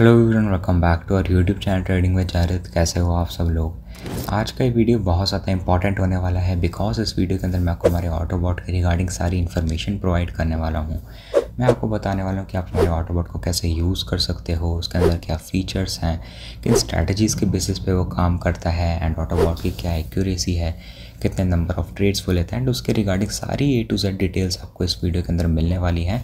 hello everyone welcome back to our YouTube channel trading में जारिद कैसे हो आप सब लोग आज का ये वीडियो बहुत ज़्यादा इंपॉर्टेंट होने वाला है बिकॉज इस वीडियो के अंदर मैं आपको हमारे ऑटोबॉट के रिगार्डिंग सारी इन्फॉर्मेशन प्रोवाइड करने वाला हूँ मैं आपको बताने वाला हूँ कि आप हमारे ऑटोबॉट को कैसे यूज़ कर सकते हो उसके अंदर क्या फ़ीचर्स हैं किन स्ट्रैटेजीज़ के बेसिस पे वो काम करता है एंड ऑटोबॉट की क्या एक्यूरेसी है कितने नंबर ऑफ़ ट्रेड्स वो लेते हैं एंड उसके रिगार्डिंग सारी ए टू जेड डिटेल्स आपको इस वीडियो के अंदर मिलने वाली हैं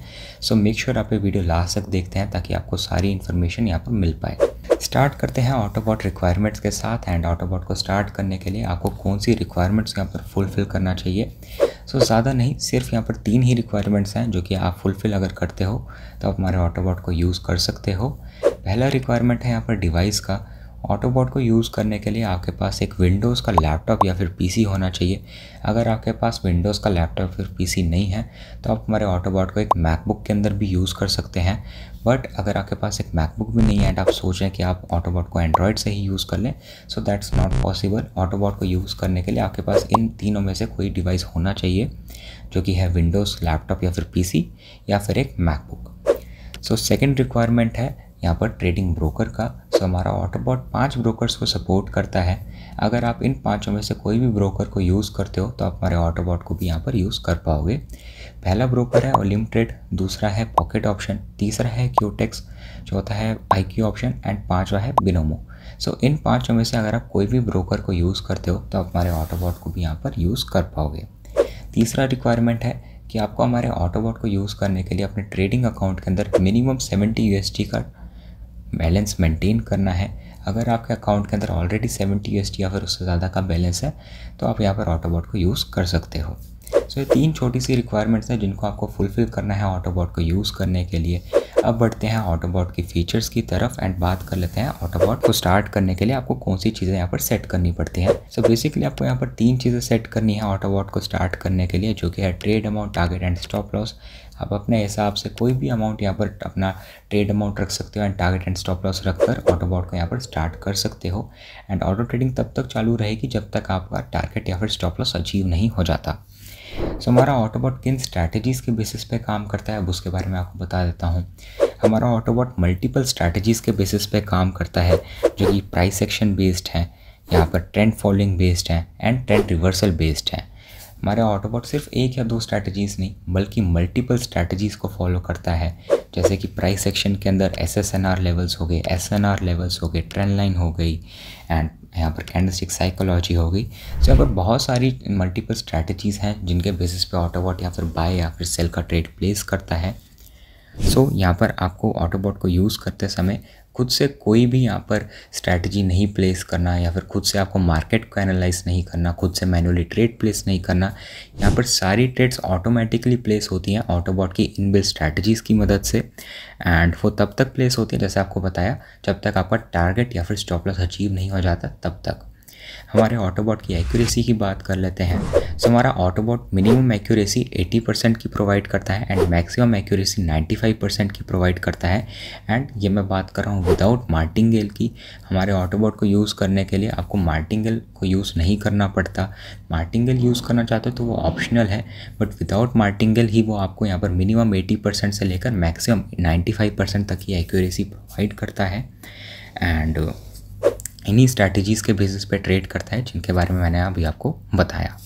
सो मेक श्योर आप ये वीडियो लास्ट तक देखते हैं ताकि आपको सारी इन्फॉर्मेशन यहाँ पर मिल पाए स्टार्ट करते हैं ऑटोबॉट रिक्वायरमेंट्स के साथ एंड ऑटोबॉट को स्टार्ट करने के लिए आपको कौन सी रिक्वायरमेंट्स यहाँ पर फुलफ़िल करना चाहिए सो so, ज़्यादा नहीं सिर्फ यहाँ पर तीन ही रिक्वायरमेंट्स हैं जो कि आप फुलफ़िल अगर करते हो तो आप हमारे ऑटोबॉट को यूज़ कर सकते हो पहला रिक्वायरमेंट है यहाँ पर डिवाइस का ऑटोबॉट को यूज़ करने के लिए आपके पास एक विंडोज़ का लैपटॉप या फिर पीसी होना चाहिए अगर आपके पास विंडोज़ का लैपटॉप फिर पीसी नहीं है तो आप हमारे ऑटोबॉट को एक मैकबुक के अंदर भी यूज़ कर सकते हैं बट अगर आपके पास एक मैकबुक भी नहीं है एंड आप सोच रहे हैं कि आप ऑटोबॉट को एंड्रॉयड से ही यूज़ कर लें so that's not possible autobot को यूज़ करने के लिए आपके पास इन तीनों में से कोई डिवाइस होना चाहिए जो कि है विंडोज़ लैपटॉप या फिर पी या फिर एक मैकबुक सो सेकेंड रिक्वायरमेंट है यहाँ पर ट्रेडिंग ब्रोकर का सो तो हमारा ऑटोबॉट पाँच ब्रोकर्स को सपोर्ट करता है अगर आप इन पाँचों में से कोई भी ब्रोकर को यूज़ करते हो तो आप हमारे ऑटोबॉट को भी यहाँ पर यूज़ कर पाओगे पहला ब्रोकर है ओलिमिटेड दूसरा है पॉकेट ऑप्शन तीसरा है क्यूटेक्स चौथा है आई ऑप्शन एंड पाँचवा है बिनोमो सो so, इन पाँचों में से अगर आप कोई भी ब्रोकर को यूज़ करते हो तो आप हमारे ऑटोबॉट को भी यहाँ पर यूज़ कर पाओगे तीसरा रिक्वायरमेंट है कि आपको हमारे ऑटोबॉट को यूज़ करने के लिए अपने ट्रेडिंग अकाउंट के अंदर मिनिमम सेवेंटी यू का बैलेंस मेंटेन करना है अगर आपके अकाउंट के अंदर ऑलरेडी सेवेंटी एस या फिर उससे ज़्यादा का बैलेंस है तो आप यहाँ पर ऑटोबॉट को यूज़ कर सकते हो सो so, ये तीन छोटी सी रिक्वायरमेंट्स हैं जिनको आपको फुलफ़िल करना है ऑटोबॉट को यूज़ करने के लिए अब बढ़ते हैं ऑटोबॉट की फीचर्स की तरफ एंड बात कर लेते हैं ऑटोबॉट को स्टार्ट करने के लिए आपको कौन सी चीज़ें यहाँ पर सेट करनी पड़ती हैं सो बेसिकली आपको यहाँ पर तीन चीज़ें सेट करनी है ऑटोबॉट को स्टार्ट करने के लिए जो कि है trade amount target and stop loss आप अपने हिसाब से कोई भी अमाउंट यहाँ पर अपना ट्रेड अमाउंट रख सकते हो and target and stop loss रखकर ऑटोबॉट को यहाँ पर स्टार्ट कर सकते हो एंड ऑटो ट्रेडिंग तब तक चालू रहेगी जब तक आपका टारगेट या फिर स्टॉप लॉस अचीव नहीं हो जाता सो हमारा ऑटोबॉट किन स्ट्रैटेजीज़ के बेसिस पे काम करता है अब उसके बारे में आपको बता देता हूँ हमारा ऑटोबॉट मल्टीपल स्ट्रैटेजीज़ के बेसिस पे काम करता है जो कि प्राइस एक्शन बेस्ड है यहाँ पर ट्रेंड फॉलोइंग बेस्ड है एंड ट्रेंड रिवर्सल बेस्ड है हमारे ऑटोबॉट सिर्फ एक या दो स्ट्रैटेजीज़ नहीं बल्कि मल्टीपल स्ट्रैटेजीज़ को फॉलो करता है जैसे कि प्राइस सेक्शन के अंदर S S and R levels हो गए एस एन आर लेवल्स हो गए ट्रेंड लाइन हो गई एंड यहाँ पर कैंडलस्टिक साइकोलॉजी हो गई तो यहाँ पर बहुत सारी मल्टीपल स्ट्रैटेजीज़ हैं जिनके बेसिस पे ऑटोबॉट या फिर बाय या फिर सेल का ट्रेड प्लेस करता है सो so, यहाँ पर आपको ऑटोबॉट को यूज़ करते समय खुद से कोई भी यहाँ पर स्ट्रैटेजी नहीं प्लेस करना या फिर खुद से आपको मार्केट को एनालाइज नहीं करना खुद से मैनुअली ट्रेड प्लेस नहीं करना यहाँ पर सारी ट्रेड्स ऑटोमेटिकली प्लेस होती हैं ऑटोबॉट की इनबिल स्ट्रैटेजीज़ की मदद से एंड वो तब तक प्लेस होती है जैसे आपको बताया जब तक आपका टारगेट या फिर स्टॉप लॉस अचीव नहीं हो जाता तब तक हमारे ऑटोबॉट की एक्यूरेसी की बात कर लेते हैं सो हमारा ऑटोबॉट मिनिमम एक्यूरेसी 80 परसेंट की प्रोवाइड करता है एंड मैक्सिमम एक्यूरेसी 95 परसेंट की प्रोवाइड करता है एंड ये मैं बात कर रहा हूँ विदाउट मार्टिंगेल की हमारे ऑटोबॉट को यूज़ करने के लिए आपको मार्टिंगेल को यूज़ नहीं करना पड़ता मार्टिंगेल यूज़ करना चाहते हो तो वो ऑप्शनल है बट विदाउट मार्टिंगेल ही वो आपको यहाँ पर मिनिमम एटी परसेंट से लेकर मैक्सिमम नाइन्टी फाइव परसेंट तक की एक्यूरेसी प्रोवाइड करता है एंड इन्हीं स्ट्रैटेजीज़ के बेसिस पे ट्रेड करता है जिनके बारे में मैंने अभी आपको बताया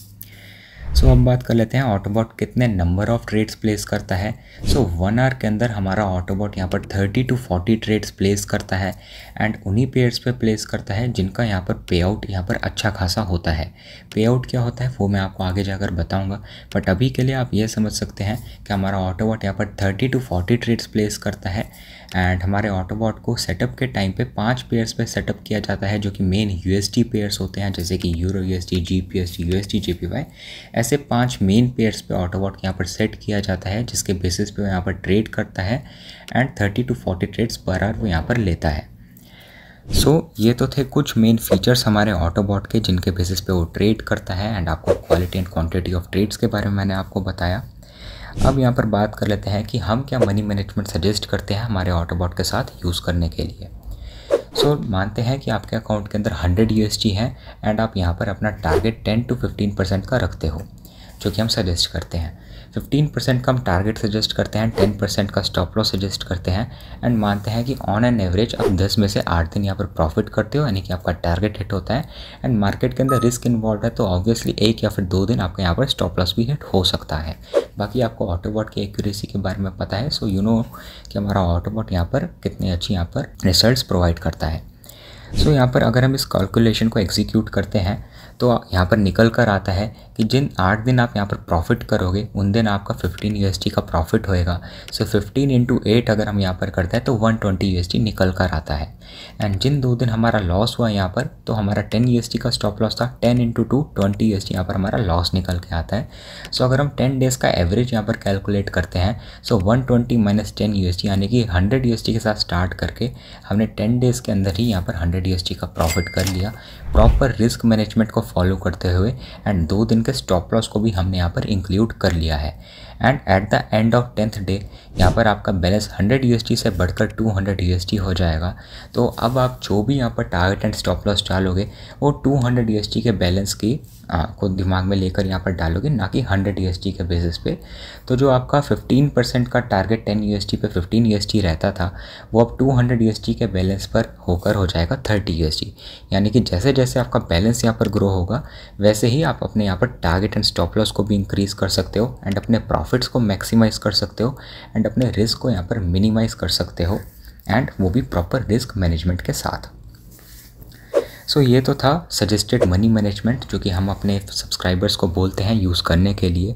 सो so, अब बात कर लेते हैं ऑटोबॉट कितने नंबर ऑफ ट्रेड्स प्लेस करता है सो वन आवर के अंदर हमारा ऑटोबॉट यहाँ पर thirty to forty trades place करता है एंड उन्हीं पेयर्स पे प्लेस करता है जिनका यहाँ पर पे आउट यहाँ पर अच्छा खासा होता है पे आउट क्या होता है वो मैं आपको आगे जाकर बताऊँगा बट अभी के लिए आप ये समझ सकते हैं कि हमारा ऑटोबॉट यहाँ पर thirty to forty trades place करता है एंड हमारे ऑटोबॉट को सेटअप के टाइम पे पांच पेयर्स पे सेटअप किया जाता है जो कि मेन यूएसडी पेयर्स होते हैं जैसे कि euro USD GBP USD USD JPY ऐसे पांच मेन पेयर्स पे ऑटोबॉट यहाँ पर सेट किया जाता है जिसके बेसिस पे वो यहाँ पर ट्रेड करता है and thirty to forty trades per hour वो यहाँ पर लेता है सो so, ये तो थे कुछ मेन फीचर्स हमारे ऑटोबॉट के जिनके बेसिस पे वो ट्रेड करता है एंड आपको quality and quantity of trades के बारे में मैंने आपको बताया अब यहाँ पर बात कर लेते हैं कि हम क्या मनी मैनेजमेंट सजेस्ट करते हैं हमारे ऑटोबॉट के साथ यूज़ करने के लिए सो so, मानते हैं कि आपके अकाउंट के अंदर 100 यू है एंड आप यहाँ पर अपना टारगेट 10 टू 15 परसेंट का रखते हो जो कि हम सजेस्ट करते हैं 15 परसेंट का हम टारगेट सजेस्ट करते हैं 10 परसेंट का स्टॉप लॉस सजेस्ट करते हैं एंड मानते हैं कि ऑन एन एवरेज आप 10 में से 8 दिन यहाँ पर प्रॉफिट करते हो यानी कि आपका टारगेट हिट होता है एंड मार्केट के अंदर रिस्क इन्वॉल्व है तो ऑब्वियसली एक या फिर दो दिन आपके यहाँ पर स्टॉप लॉस भी हिट हो सकता है बाकी आपको ऑटोबॉट की एक्यूरेसी के बारे में पता है सो यू नो कि हमारा ऑटोबॉट यहाँ पर कितने अच्छी यहाँ पर रिजल्ट प्रोवाइड करता है सो so, यहाँ पर अगर हम इस कैलकुलेशन को एग्जीक्यूट करते हैं तो यहाँ पर निकल कर आता है कि जिन आठ दिन आप यहाँ पर प्रॉफिट करोगे उन दिन आपका फिफ्टीन यू का प्रॉफिट होएगा सो फिफ्टीन इंटू एट अगर हम यहाँ पर करते हैं तो वन ट्वेंटी यू निकल कर आता है एंड जिन दो दिन हमारा लॉस हुआ यहाँ पर तो हमारा टेन यू का स्टॉप लॉस था ten into two twenty U यहाँ पर हमारा लॉस निकल के आता है सो अगर हम टेन डेज़ का एवरेज यहाँ पर कैलकुलेट करते हैं so one twenty minus ten U यानी कि हंड्रेड यू के साथ स्टार्ट करके हमने टेन डेज़ के अंदर ही यहाँ पर हंड्रेड यू का प्रॉफिट कर लिया प्रॉपर रिस्क मैनेजमेंट को फॉलो करते हुए एंड दो दिन पे स्टॉप लॉस को भी हमने यहाँ पर इंक्लूड कर लिया है and at the end of tenth day यहाँ पर आपका बैलेंस 100 यू से बढ़कर 200 यू हो जाएगा तो अब आप जो भी यहाँ पर टारगेट एंड स्टॉप लॉस डालोगे वो 200 हंड्रेड के बैलेंस की आ, को दिमाग में लेकर यहाँ पर डालोगे ना कि 100 यू के बेसिस पे तो जो आपका 15 परसेंट का टारगेट 10 यू पे 15 यू रहता था वो अब 200 हंड्रेड के बैलेंस पर होकर हो जाएगा 30 यू यानी कि जैसे जैसे आपका बैलेंस यहाँ पर ग्रो होगा वैसे ही आप अपने यहाँ पर टारगेट एंड स्टॉप लॉस को भी इंक्रीज़ कर सकते हो एंड अपने प्रॉफिट प्रॉफिट्स को मैक्सिमाइज़ कर सकते हो एंड अपने रिस्क को यहाँ पर मिनिमाइज़ कर सकते हो एंड वो भी प्रॉपर रिस्क मैनेजमेंट के साथ सो so, ये तो था सजेस्टेड मनी मैनेजमेंट जो कि हम अपने सब्सक्राइबर्स को बोलते हैं यूज़ करने के लिए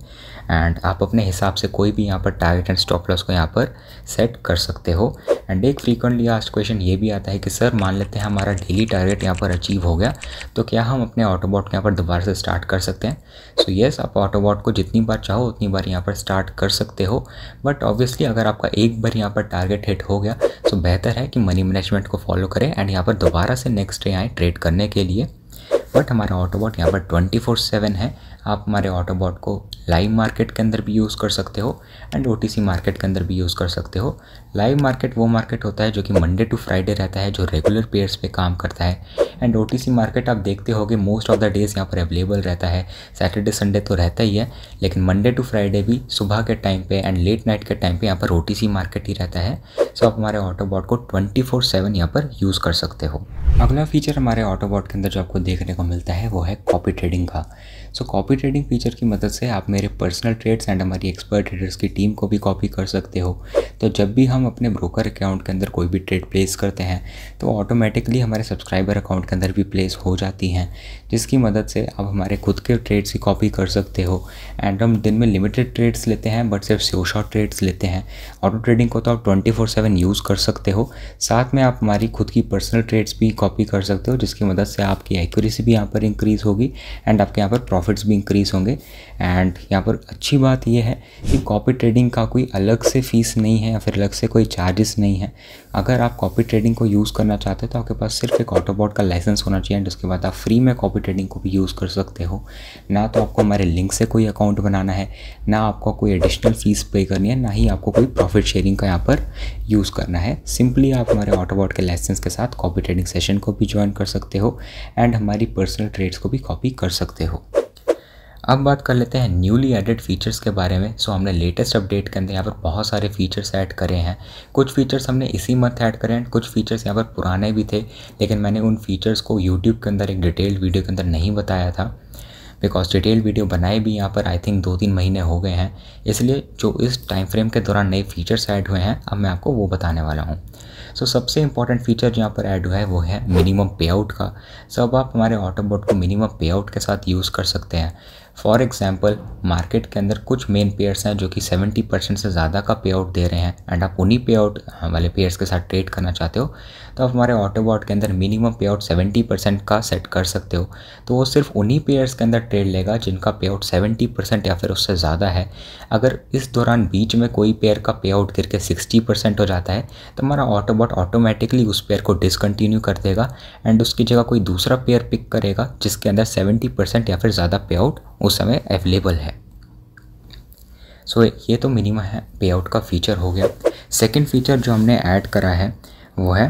एंड आप अपने हिसाब से कोई भी यहाँ पर टारगेट एंड स्टॉप लॉस को यहाँ पर सेट कर सकते हो एंड एक फ्रीक्वेंटली आस्ट क्वेश्चन ये भी आता है कि सर मान लेते हैं हमारा डेली टारगेट यहाँ पर अचीव हो गया तो क्या हम अपने ऑटोबॉट को यहाँ पर दोबारा से स्टार्ट कर सकते हैं सो so येस yes, आप ऑटोबॉट को जितनी बार चाहो उतनी बार यहाँ पर स्टार्ट कर सकते हो बट ऑब्वियसली अगर आपका एक बार यहाँ पर टारगेट हिट हो गया तो बेहतर है कि मनी मैनेजमेंट को फॉलो करें एंड यहाँ पर दोबारा से नेक्स्ट डे आए ट्रेड करने के लिए बट हमारा ऑटोबॉट यहाँ पर ट्वेंटी फोर सेवन है आप हमारे ऑटोबॉट को लाइव मार्केट के अंदर भी यूज़ कर सकते हो एंड ओ मार्केट के अंदर भी यूज़ कर सकते हो लाइव मार्केट वो मार्केट होता है जो कि मंडे टू फ्राइडे रहता है जो रेगुलर पेयर्स पे काम करता है एंड ओ मार्केट आप देखते हो मोस्ट ऑफ द डेज़ यहाँ पर अवेलेबल रहता है सैटरडे संडे तो रहता ही है लेकिन मंडे टू फ्राइडे भी सुबह के टाइम पर एंड लेट नाइट के टाइम पर यहाँ पर ओ मार्केट ही रहता है सो आप हमारे ऑटोबॉट को ट्वेंटी फोर सेवन यहाँ पर यूज़ कर सकते हो अगला फीचर हमारे ऑटोबॉट के अंदर जो आपको देखने को मिलता है वो है कॉपी ट्रेडिंग का सो कॉपी ट्रेडिंग फीचर की मदद से आप मेरे पर्सनल ट्रेड्स एंड हमारी एक्सपर्ट ट्रेडर्स की टीम को भी कॉपी कर सकते हो तो जब भी हम अपने ब्रोकर अकाउंट के अंदर कोई भी ट्रेड प्लेस करते हैं तो ऑटोमेटिकली हमारे सब्सक्राइबर अकाउंट के अंदर भी प्लेस हो जाती हैं जिसकी मदद से आप हमारे खुद के ट्रेड्स की कॉपी कर सकते हो एंड हम दिन में लिमिटेड ट्रेड्स लेते हैं बट सिर्फ सो शॉर्ट ट्रेड्स लेते हैं ऑटो ट्रेडिंग को तो आप ट्वेंटी फोर सेवन यूज़ कर सकते हो साथ में आप हमारी खुद की पर्सनल ट्रेड्स भी कॉपी कर सकते हो जिसकी मदद से आपकी एक्यूरेसी भी यहाँ पर इंक्रीज़ होगी एंड आपके यहाँ पर प्रॉफिट प्रॉफिट्स भी इंक्रीज़ होंगे एंड यहाँ पर अच्छी बात यह है कि कॉपी ट्रेडिंग का कोई अलग से फ़ीस नहीं है या फिर अलग से कोई चार्जेस नहीं है अगर आप कॉपी ट्रेडिंग को यूज़ करना चाहते हैं तो आपके पास सिर्फ एक ऑटोबॉट का लाइसेंस होना चाहिए एंड उसके बाद आप फ्री में कॉपी ट्रेडिंग को भी यूज़ कर सकते हो ना तो आपको हमारे लिंक से कोई अकाउंट बनाना है ना आपको कोई एडिशनल फ़ीस पे करनी है ना ही आपको कोई प्रॉफिट शेयरिंग का यहाँ पर यूज़ करना है सिंपली आप हमारे ऑटोबॉट के लाइसेंस के साथ कॉपी ट्रेडिंग सेशन को भी ज्वाइन कर सकते हो एंड हमारी पर्सनल ट्रेड्स को भी कॉपी कर सकते हो अब बात कर लेते हैं न्यूली एडेड फीचर्स के बारे में सो हमने लेटेस्ट अपडेट के अंदर यहाँ पर बहुत सारे फीचर्स ऐड करे हैं कुछ फीचर्स हमने इसी मंथ ऐड करे हैं कुछ फीचर्स यहाँ पर पुराने भी थे लेकिन मैंने उन फीचर्स को यूट्यूब के अंदर एक डिटेल्ड वीडियो के अंदर नहीं बताया था बिकॉज डिटेल वीडियो बनाए भी यहाँ पर आई थिंक दो तीन महीने हो गए हैं इसलिए जो इस टाइम फ्रेम के दौरान नए फीचर्स ऐड हुए हैं अब मैं आपको वो बताने वाला हूँ सो so, सबसे इंपॉर्टेंट फीचर यहाँ पर ऐड हुआ है वो है मिनिमम पे आउट का सब so, आप हमारे ऑटोबोट को मिनिमम पे आउट के साथ यूज़ कर सकते हैं फॉर एग्जाम्पल मार्केट के अंदर कुछ मेन पेयर्स हैं जो कि 70 परसेंट से ज़्यादा का पे आउट दे रहे हैं एंड आप उन्हीं पे आउट हाँ, वाले पेयर्स के साथ ट्रेड करना चाहते हो तो आप हमारे ऑटोबॉट के अंदर minimum pay out seventy percent का सेट कर सकते हो तो वो सिर्फ उन्हीं पेयर्स के अंदर ट्रेड लेगा जिनका पे आउट सेवेंटी परसेंट या फिर उससे ज़्यादा है अगर इस दौरान बीच में कोई पेयर का पे आउट गिर के सिक्सटी परसेंट हो जाता है तो हमारा ऑटोबॉट ऑटोमेटिकली उस पेयर को डिसकंटिन्यू कर देगा एंड उसकी जगह कोई दूसरा पेयर पिक करेगा जिसके अंदर सेवेंटी परसेंट या फिर ज़्यादा पे आउट उस समय अवेलेबल है सो so, ये तो मिनिमम है पे आउट का फीचर हो गया सेकेंड फीचर जो हमने ऐड करा है वो है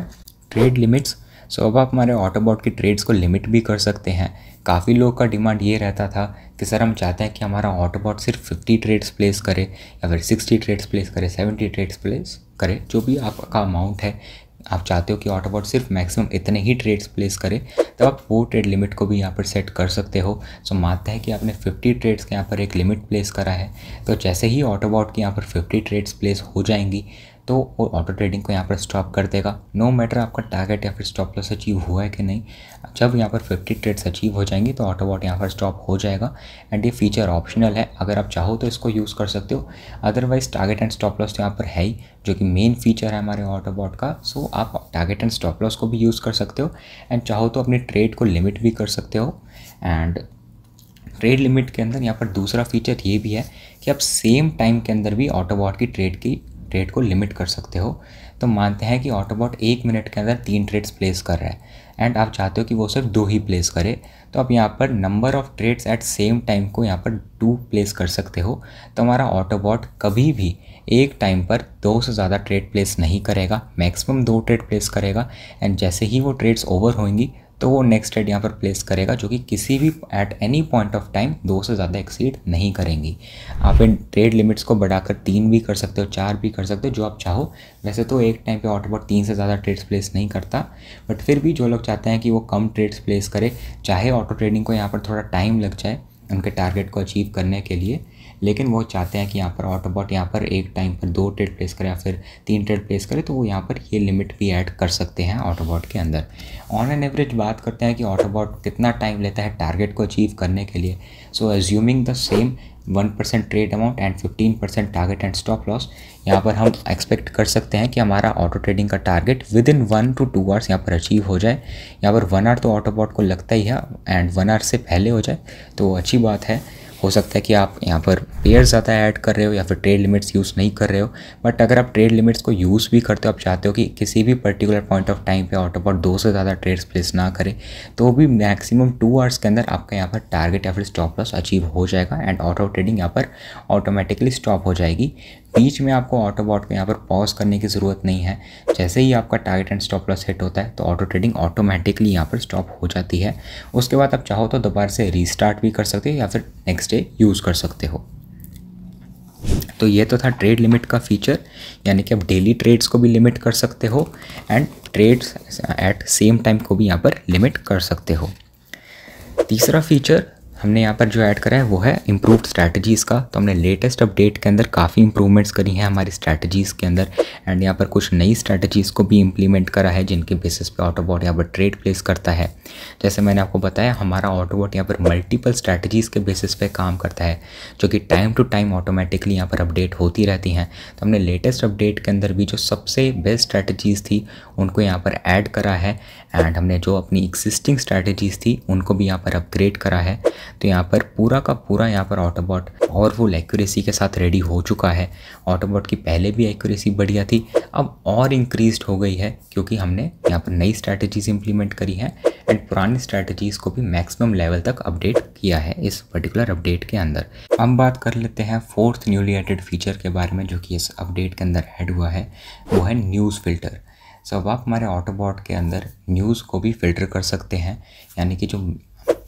ट्रेड लिमिट्स सो so, अब आप हमारे ऑटोबॉट के ट्रेड्स को लिमिट भी कर सकते हैं काफ़ी लोगों का डिमांड ये रहता था कि सर हम चाहते हैं कि हमारा ऑटोबॉट सिर्फ 50 ट्रेड्स प्लेस करे या फिर 60 ट्रेड्स प्लेस करे 70 ट्रेड्स प्लेस करे जो भी आपका अमाउंट है आप चाहते हो कि ऑटोबॉट सिर्फ मैक्सिमम इतने ही ट्रेड्स प्लेस करे तब आप वो ट्रेड लिमिट को भी यहाँ पर सेट कर सकते हो सो मानते हैं कि आपने 50 ट्रेड्स के यहाँ पर एक लिमिट प्लेस करा है तो जैसे ही ऑटोबॉट के यहाँ पर 50 ट्रेड्स प्लेस हो जाएंगी तो वो ऑटो ट्रेडिंग को यहाँ पर स्टॉप कर देगा नो मैटर आपका टारगेट या फिर स्टॉप लॉस अचीव हुआ है कि नहीं जब यहाँ पर 50 ट्रेड्स अचीव हो जाएंगे तो ऑटो बॉट यहाँ पर स्टॉप हो जाएगा एंड ये फीचर ऑप्शनल है अगर आप चाहो तो इसको यूज़ कर सकते हो otherwise target and stop loss तो यहाँ पर है ही जो कि मेन फीचर है हमारे ऑटो बॉट का सो आप टारगेट एंड स्टॉप लॉस को भी यूज़ कर सकते हो एंड चाहो तो अपने ट्रेड को लिमिट भी कर सकते हो एंड ट्रेड लिमिट के अंदर यहाँ पर दूसरा फीचर ये भी है कि आप सेम टाइम के अंदर भी ऑटोबॉट की ट्रेड की ट्रेड को लिमिट कर सकते हो तो मानते हैं कि ऑटोबॉट एक मिनट के अंदर तीन ट्रेड्स प्लेस कर रहा है एंड आप चाहते हो कि वो सिर्फ दो ही प्लेस करे तो आप यहाँ पर number of trades at same time को यहाँ पर टू प्लेस कर सकते हो तो हमारा ऑटोबॉट कभी भी एक टाइम पर दो से ज़्यादा ट्रेड प्लेस नहीं करेगा मैक्सिमम दो ट्रेड प्लेस करेगा एंड जैसे ही वो ट्रेड्स ओवर होंगी तो वो नेक्स्ट ट्रेड यहाँ पर प्लेस करेगा जो कि किसी भी at any point of time दो से ज़्यादा एक्सीड नहीं करेंगी आप इन ट्रेड लिमिट्स को बढ़ाकर तीन भी कर सकते हो चार भी कर सकते हो जो आप चाहो वैसे तो एक टाइम पे ऑटोबॉट तीन से ज़्यादा ट्रेड्स प्लेस नहीं करता बट फिर भी जो लोग चाहते हैं कि वो कम ट्रेड्स प्लेस करे चाहे ऑटो ट्रेडिंग को यहाँ पर थोड़ा टाइम लग जाए उनके टारगेट को अचीव करने के लिए लेकिन वो चाहते हैं कि यहाँ पर ऑटोबॉट यहाँ पर एक टाइम पर दो ट्रेड प्लेस करें या फिर तीन ट्रेड प्लेस करें तो वो यहाँ पर ये लिमिट भी ऐड कर सकते हैं ऑटोबॉट के अंदर ऑन एन एवरेज बात करते हैं कि ऑटोबॉट कितना टाइम लेता है टारगेट को अचीव करने के लिए so assuming the same one percent trade amount and fifteen percent target and stop loss यहाँ पर हम एक्सपेक्ट कर सकते हैं कि हमारा ऑटो ट्रेडिंग का target within one to two hours यहाँ पर अचीव हो जाए यहाँ पर वन आवर तो ऑटोबॉट को लगता ही है एंड वन आवर से पहले हो जाए तो अच्छी बात है हो सकता है कि आप यहाँ पर पेयर ज़्यादा ऐड कर रहे हो या फिर ट्रेड लिमिट्स यूज़ नहीं कर रहे हो बट अगर आप ट्रेड लिमिट्स को यूज़ भी करते हो आप चाहते हो कि किसी भी पर्टिकुलर पॉइंट ऑफ टाइम पे पर दो से ज़्यादा ट्रेड्स प्लेस ना करें तो भी मैक्सिमम टू आवर्स के अंदर आपका यहाँ पर टारगेट या फिर स्टॉप लॉस अचीव हो जाएगा एंड ऑटो ट्रेडिंग यहाँ पर ऑटोमेटिकली स्टॉप हो जाएगी बीच में आपको ऑटोबॉट को यहाँ पर पॉज करने की ज़रूरत नहीं है जैसे ही आपका target and stop loss hit होता है तो ऑटो ट्रेडिंग ऑटोमेटिकली यहाँ पर स्टॉप हो जाती है उसके बाद आप चाहो तो दोबारा से रीस्टार्ट भी कर सकते हो या फिर नेक्स्ट डे यूज़ कर सकते हो तो ये तो था ट्रेड लिमिट का फीचर यानी कि आप डेली ट्रेड्स को भी लिमिट कर सकते हो and trades at same time को भी यहाँ पर लिमिट कर सकते हो तीसरा फीचर हमने यहाँ पर जो ऐड करा है वो है इम्प्रूव्ड स्ट्रैटेजीज़ का तो हमने लेटेस्ट अपडेट के अंदर काफ़ी इंप्रूवमेंट्स करी हैं हमारी स्ट्रैटेजीज़ के अंदर एंड यहाँ पर कुछ नई स्ट्रैटेजीज़ को भी इम्प्लीमेंट करा है जिनके बेसिस पे ऑटोबॉट यहाँ पर ट्रेड प्लेस करता है जैसे मैंने आपको बताया हमारा ऑटोबॉट यहाँ पर मल्टीपल स्ट्रैटेजीज़ के बेसिस पे काम करता है जो कि टाइम टू टाइम ऑटोमेटिकली यहाँ पर अपडेट होती रहती हैं तो हमने लेटेस्ट अपडेट के अंदर भी जो सबसे बेस्ट स्ट्रैटेजीज़ थी उनको यहाँ पर ऐड करा है एंड हमने जो अपनी एग्जिस्टिंग स्ट्रैटेजीज़ थी उनको भी यहाँ पर अपग्रेड करा है तो यहाँ पर पूरा का पूरा यहाँ पर ऑटोबॉट और वो एक्यूरेसी के साथ रेडी हो चुका है ऑटोबॉट की पहले भी एक्यूरेसी बढ़िया थी अब और इंक्रीज हो गई है क्योंकि हमने यहाँ पर नई स्ट्रैटेजीज इंप्लीमेंट करी हैं एंड पुरानी स्ट्रैटेजीज़ को भी मैक्सिमम लेवल तक अपडेट किया है इस पर्टिकुलर अपडेट के अंदर हम बात कर लेते हैं फोर्थ न्यूली एडेड फीचर के बारे में जो कि इस अपडेट के अंदर ऐड हुआ है वो है न्यूज़ फिल्टर सो अब आप हमारे ऑटोबॉट के अंदर न्यूज़ को भी फिल्टर कर सकते हैं यानी कि जो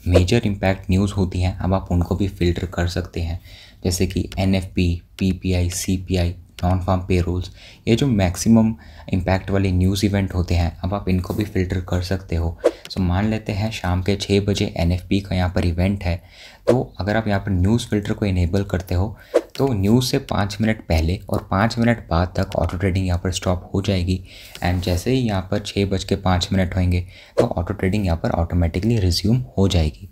मेजर इम्पैक्ट न्यूज़ होती हैं अब आप उनको भी फ़िल्टर कर सकते हैं जैसे कि N F P P P I C P I non farm payrolls ये जो मैक्सिमम इम्पैक्ट वाले न्यूज़ इवेंट होते हैं अब आप इनको भी फ़िल्टर कर सकते हो सो मान लेते हैं शाम के छः बजे एन एफ पी का यहाँ पर इवेंट है तो अगर आप यहाँ पर न्यूज़ फ़िल्टर को इनेबल करते हो तो न्यूज़ से पाँच मिनट पहले और पाँच मिनट बाद तक ऑटो ट्रेडिंग यहाँ पर स्टॉप हो जाएगी एंड जैसे ही यहाँ पर छः बज के पाँच मिनट होंगे तो ऑटो ट्रेडिंग यहाँ पर ऑटोमेटिकली रिज्यूम हो जाएगी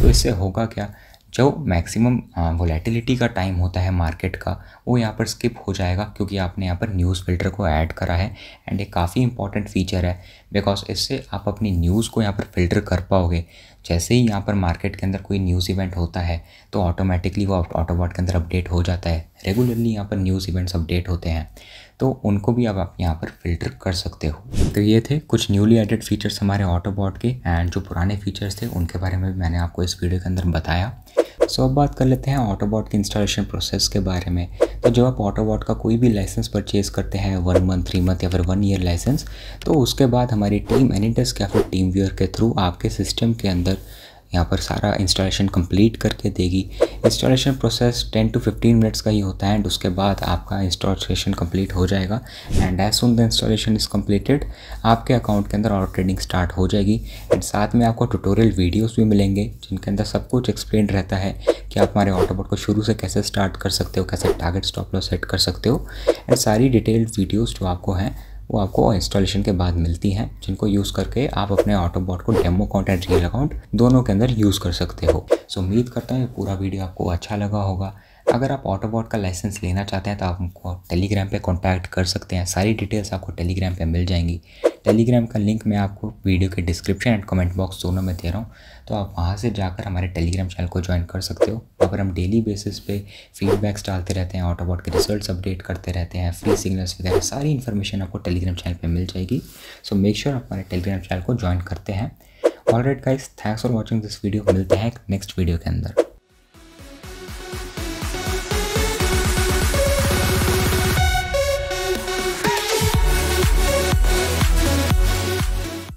तो इससे होगा क्या जो मैक्सिमम वोलेटिलिटी का टाइम होता है मार्केट का वो यहाँ पर स्किप हो जाएगा क्योंकि आपने यहाँ पर न्यूज़ फिल्टर को ऐड करा है एंड ये काफ़ी इंपॉर्टेंट फीचर है बिकॉज इससे आप अपनी न्यूज़ को यहाँ पर फिल्टर कर पाओगे जैसे ही यहाँ पर मार्केट के अंदर कोई न्यूज़ इवेंट होता है तो ऑटोमेटिकली वो ऑटोबॉट के अंदर अपडेट हो जाता है रेगुलरली यहाँ पर न्यूज़ इवेंट्स अपडेट होते हैं तो उनको भी अब आप यहाँ पर फिल्टर कर सकते हो तो ये थे कुछ न्यूली एडेड फीचर्स हमारे ऑटोबॉट के एंड जो पुराने फीचर्स थे उनके बारे में भी मैंने आपको इस वीडियो के अंदर बताया सो अब बात कर लेते हैं ऑटोबॉट के इंस्टॉलेशन प्रोसेस के बारे में तो जब आप ऑटोबॉट का कोई भी लाइसेंस परचेज करते हैं वन मंथ थ्री मंथ या फिर वन ईयर लाइसेंस तो उसके बाद हमारी टीम एनिडस्क कैफे फिर टीम व्यूअर के थ्रू आपके सिस्टम के अंदर यहाँ पर सारा इंस्टॉलेशन कंप्लीट करके देगी इंस्टॉलेशन प्रोसेस 10 टू 15 मिनट्स का ही होता है एंड उसके बाद आपका इंस्टॉलेशन कंप्लीट हो जाएगा and as soon the installation is completed आपके अकाउंट के अंदर और ट्रेडिंग स्टार्ट हो जाएगी एंड साथ में आपको ट्यूटोरियल वीडियोज़ भी मिलेंगे जिनके अंदर सब कुछ एक्सप्लेन रहता है कि आप हमारे ऑटोबोट को शुरू से कैसे स्टार्ट कर सकते हो कैसे टारगेट स्टॉप लॉस सेट कर सकते हो एंड सारी डिटेल्ड वीडियोज़ जो आपको हैं वो आपको इंस्टॉलेशन के बाद मिलती हैं जिनको यूज़ करके आप अपने ऑटोबॉट को डेमो कॉन्टेंट रियल अकाउंट दोनों के अंदर यूज़ कर सकते हो सो उम्मीद करता हूँ पूरा वीडियो आपको अच्छा लगा होगा अगर आप ऑटोबॉट का लाइसेंस लेना चाहते हैं तो आप हमको टेलीग्राम पे कांटेक्ट कर सकते हैं सारी डिटेल्स आपको टेलीग्राम पे मिल जाएंगी टेलीग्राम का लिंक मैं आपको वीडियो के डिस्क्रिप्शन एंड कमेंट बॉक्स दोनों में दे रहा हूँ तो आप वहाँ से जाकर हमारे टेलीग्राम चैनल को ज्वाइन कर सकते हो वहाँ पर हम डेली बेसिस पे फीडबैक्स डालते रहते हैं ऑटोबॉट के रिजल्ट अपडेट करते रहते हैं फ्री सिग्नल्स वगैरह सारी इन्फॉर्मेशन आपको टेलीग्राम चैनल पर मिल जाएगी सो मेक श्योर आप हमारे टेलीग्राम चैनल को ज्वाइन करते हैं all right guys thanks for watching this video मिलते हैं नेक्स्ट वीडियो के अंदर